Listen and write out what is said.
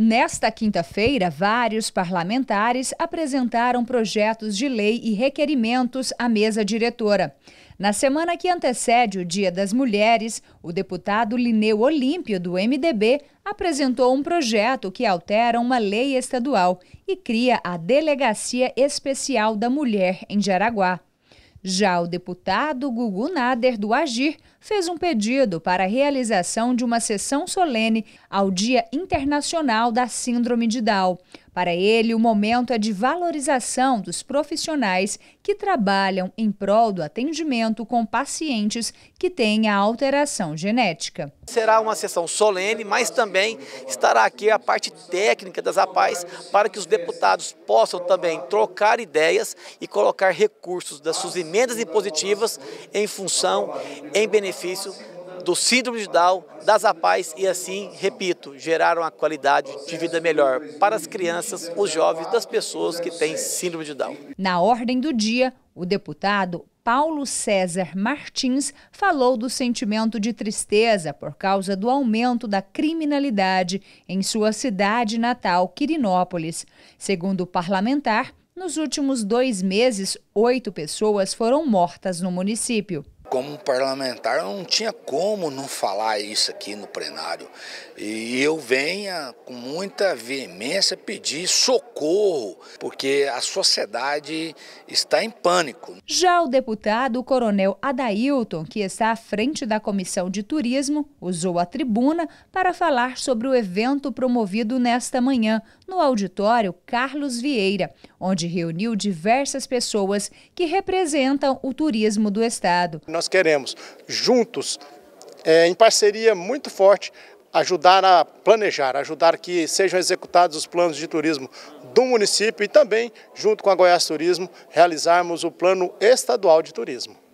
Nesta quinta-feira, vários parlamentares apresentaram projetos de lei e requerimentos à mesa diretora. Na semana que antecede o Dia das Mulheres, o deputado Lineu Olímpio, do MDB, apresentou um projeto que altera uma lei estadual e cria a Delegacia Especial da Mulher em Jaraguá. Já o deputado Gugu Nader do Agir fez um pedido para a realização de uma sessão solene ao Dia Internacional da Síndrome de Down, para ele, o momento é de valorização dos profissionais que trabalham em prol do atendimento com pacientes que têm a alteração genética. Será uma sessão solene, mas também estará aqui a parte técnica das APAES para que os deputados possam também trocar ideias e colocar recursos das suas emendas impositivas em função, em benefício do síndrome de Down, das APAES e assim, repito, gerar uma qualidade de vida melhor para as crianças, os jovens, das pessoas que têm síndrome de Down. Na ordem do dia, o deputado Paulo César Martins falou do sentimento de tristeza por causa do aumento da criminalidade em sua cidade natal, Quirinópolis. Segundo o parlamentar, nos últimos dois meses, oito pessoas foram mortas no município. Como parlamentar, eu não tinha como não falar isso aqui no plenário. E eu venha com muita veemência pedir socorro, porque a sociedade está em pânico. Já o deputado Coronel Adailton, que está à frente da Comissão de Turismo, usou a tribuna para falar sobre o evento promovido nesta manhã no auditório Carlos Vieira, onde reuniu diversas pessoas que representam o turismo do estado. Não nós queremos, juntos, é, em parceria muito forte, ajudar a planejar, ajudar que sejam executados os planos de turismo do município e também, junto com a Goiás Turismo, realizarmos o plano estadual de turismo.